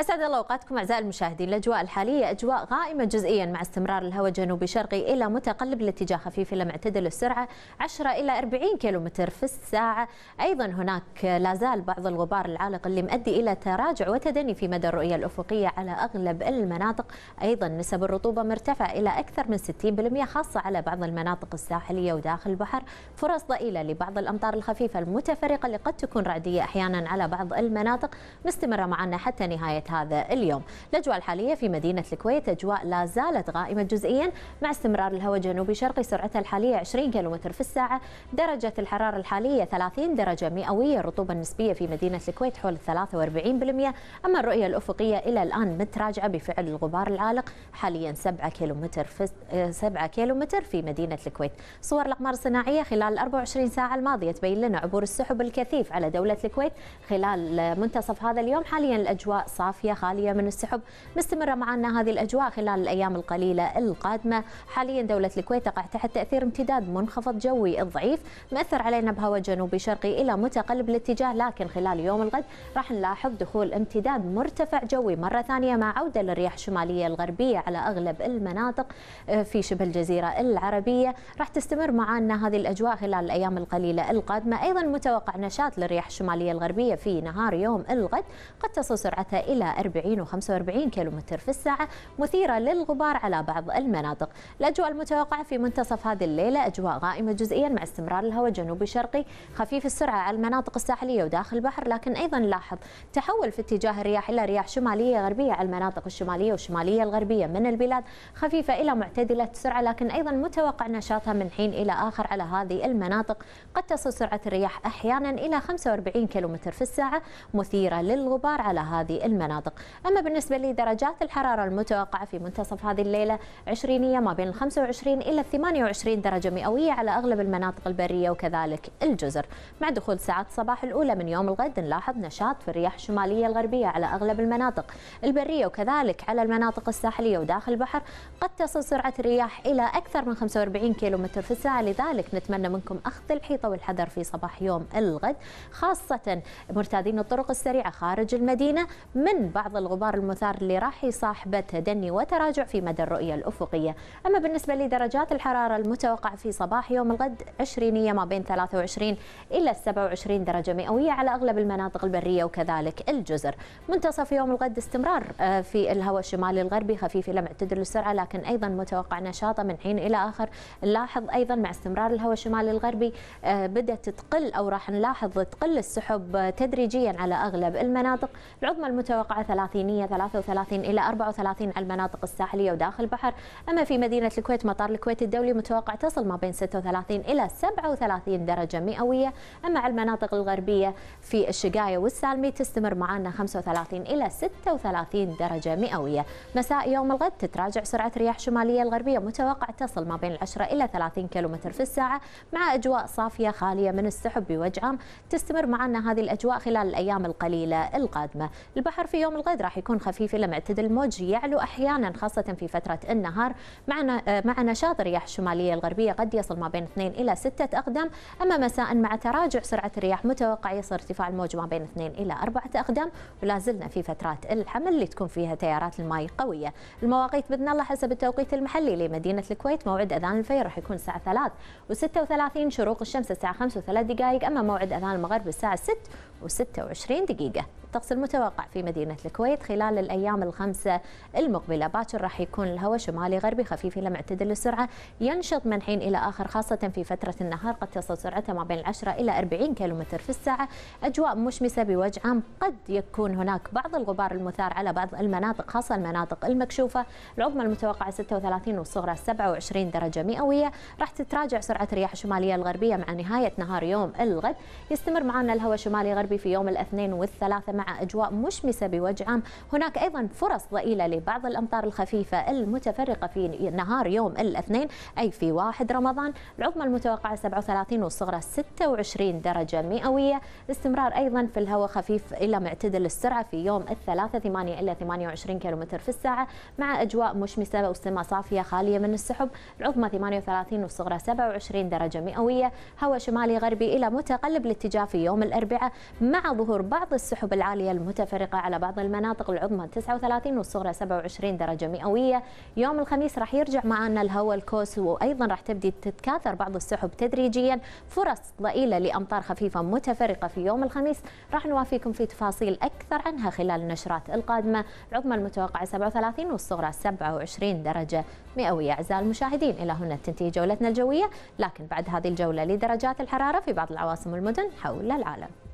أسعد الله أوقاتكم أعزائي المشاهدين الأجواء الحالية أجواء غائمة جزئيا مع استمرار الهواء جنوبي شرقي إلى متقلب الاتجاه خفيف إلى معتدل السرعة 10 إلى 40 كيلومتر في الساعة أيضا هناك لا زال بعض الغبار العالق اللي مؤدي إلى تراجع وتدني في مدى الرؤية الأفقية على أغلب المناطق أيضا نسب الرطوبة مرتفعة إلى أكثر من 60% خاصة على بعض المناطق الساحلية وداخل البحر فرص ضئيلة لبعض الأمطار الخفيفة المتفرقة اللي قد تكون رعدية أحيانا على بعض المناطق مستمرة معنا حتى نهاية هذا اليوم الأجواء الحالية في مدينة الكويت أجواء لا زالت غائمة جزئيا مع استمرار الهواء جنوبي شرقي سرعتها الحالية 20 كم في الساعة درجة الحرارة الحالية 30 درجة مئوية الرطوبة النسبية في مدينة الكويت حول 43% أما الرؤية الأفقية إلى الآن متراجعة بفعل الغبار العالق حاليا 7 كم في 7 آه، كيلومتر في مدينة الكويت صور الأقمار الصناعية خلال 24 ساعة الماضية تبين لنا عبور السحب الكثيف على دولة الكويت خلال منتصف هذا اليوم حاليا الأجواء صار وعافية خالية من السحب مستمرة معنا هذه الأجواء خلال الأيام القليلة القادمة حاليا دولة الكويت تقع تحت تأثير امتداد منخفض جوي ضعيف مأثر علينا بهواء جنوبي شرقي إلى متقلب الاتجاه لكن خلال يوم الغد راح نلاحظ دخول امتداد مرتفع جوي مرة ثانية مع عودة للرياح الشمالية الغربية على أغلب المناطق آه، في شبه الجزيرة العربية راح تستمر معنا هذه الأجواء خلال الأيام القليلة القادمة أيضا متوقع نشاط للرياح الشمالية الغربية في نهار يوم الغد قد تصل سرعتها إلى إلى 40 و45 كيلومتر في الساعة مثيرة للغبار على بعض المناطق الأجواء المتوقعة في منتصف هذه الليلة أجواء غائمة جزئيا مع استمرار الهواء جنوبي شرقي خفيف السرعة على المناطق الساحلية وداخل البحر لكن أيضا لاحظ تحول في اتجاه الرياح إلى رياح شمالية غربية على المناطق الشمالية والشمالية الغربية من البلاد خفيفة إلى معتدلة السرعة لكن أيضا متوقع نشاطها من حين إلى آخر على هذه المناطق قد تصل سرعة الرياح أحيانا إلى 45 كيلومتر في الساعة مثيرة للغبار على هذه المناطق الفنادق أما بالنسبة لدرجات الحرارة المتوقعة في منتصف هذه الليلة عشرينية ما بين 25 إلى 28 درجة مئوية على أغلب المناطق البرية وكذلك الجزر مع دخول ساعات الصباح الأولى من يوم الغد نلاحظ نشاط في الرياح الشمالية الغربية على أغلب المناطق البرية وكذلك على المناطق الساحلية وداخل البحر قد تصل سرعة الرياح إلى أكثر من 45 كم في الساعة لذلك نتمنى منكم أخذ الحيطة والحذر في صباح يوم الغد خاصة مرتادين الطرق السريعة خارج المدينة من بعض الغبار المثار اللي راح يصاحبه تدني وتراجع في مدى الرؤية الأفقية أما بالنسبة لدرجات الحرارة المتوقع في صباح يوم الغد عشرينية ما بين 23 إلى 27 درجة مئوية على أغلب المناطق البرية وكذلك الجزر منتصف يوم الغد استمرار آه، في الهواء الشمالي الغربي خفيف إلى معتدل السرعة لكن أيضا متوقع نشاطة من حين إلى آخر نلاحظ أيضا مع استمرار الهواء الشمالي الغربي آه، بدأت تقل أو راح نلاحظ تقل السحب آه، تدريجيا على أغلب المناطق العظمى المتوقعة توقع 30 33 إلى 34 على المناطق الساحلية وداخل البحر أما في مدينة الكويت مطار الكويت الدولي متوقع تصل ما بين 36 إلى 37 درجة مئوية أما على المناطق الغربية في الشقاية والسالمي تستمر معنا 35 إلى 36 درجة مئوية مساء يوم الغد تتراجع سرعة رياح شمالية الغربية متوقع تصل ما بين 10 إلى 30 كيلومتر في الساعة مع أجواء صافية خالية من السحب بوجه عام تستمر معنا هذه الأجواء خلال الأيام القليلة القادمة البحر في يوم الغد راح يكون خفيف الى معتدل الموج يعلو احيانا خاصه في فتره النهار مع آه، مع نشاط الرياح الشماليه الغربيه قد يصل ما بين 2 الى 6 اقدام اما مساء مع تراجع سرعه الرياح متوقع يصل ارتفاع الموج ما بين 2 الى 4 اقدام ولا زلنا في فترات الحمل اللي تكون فيها تيارات الماي قويه المواقيت باذن الله حسب التوقيت المحلي لمدينه الكويت موعد اذان الفجر راح يكون الساعه 3 و36 شروق الشمس الساعه 5 و3 دقائق اما موعد اذان المغرب الساعه 6 و26 دقيقه الطقس المتوقع في مدينة الكويت خلال الأيام الخمسة المقبلة باكر راح يكون الهواء شمالي غربي خفيف إلى معتدل السرعة ينشط من حين إلى آخر خاصة في فترة النهار قد تصل سرعته ما بين 10 إلى 40 كيلومتر في الساعة أجواء مشمسة بوجه عام قد يكون هناك بعض الغبار المثار على بعض المناطق خاصة المناطق المكشوفة العظمى المتوقعة 36 والصغرى 27 درجة مئوية راح تتراجع سرعة الرياح الشمالية الغربية مع نهاية نهار يوم الغد يستمر معنا الهواء شمالي غربي في يوم الاثنين والثلاثة مع أجواء مشمسة بوجه عام هناك أيضا فرص ضئيلة لبعض الأمطار الخفيفة المتفرقة في نهار يوم الاثنين أي في واحد رمضان العظمى المتوقعة 37 والصغرى 26 درجة مئوية استمرار أيضا في الهواء خفيف إلى معتدل السرعة في يوم الثلاثة 8 إلى 28 كيلومتر في الساعة مع أجواء مشمسة والسماء صافية خالية من السحب العظمى 38 والصغرى 27 درجة مئوية هواء شمالي غربي إلى متقلب الاتجاه في يوم الأربعاء مع ظهور بعض السحب العالية العالية المتفرقة على بعض المناطق العظمى 39 والصغرى 27 درجة مئوية يوم الخميس راح يرجع معنا الهواء الكوس وأيضا راح تبدي تتكاثر بعض السحب تدريجيا فرص ضئيلة لأمطار خفيفة متفرقة في يوم الخميس راح نوافيكم في تفاصيل أكثر عنها خلال النشرات القادمة العظمى المتوقعة 37 والصغرى 27 درجة مئوية أعزائي المشاهدين إلى هنا تنتهي جولتنا الجوية لكن بعد هذه الجولة لدرجات الحرارة في بعض العواصم والمدن حول العالم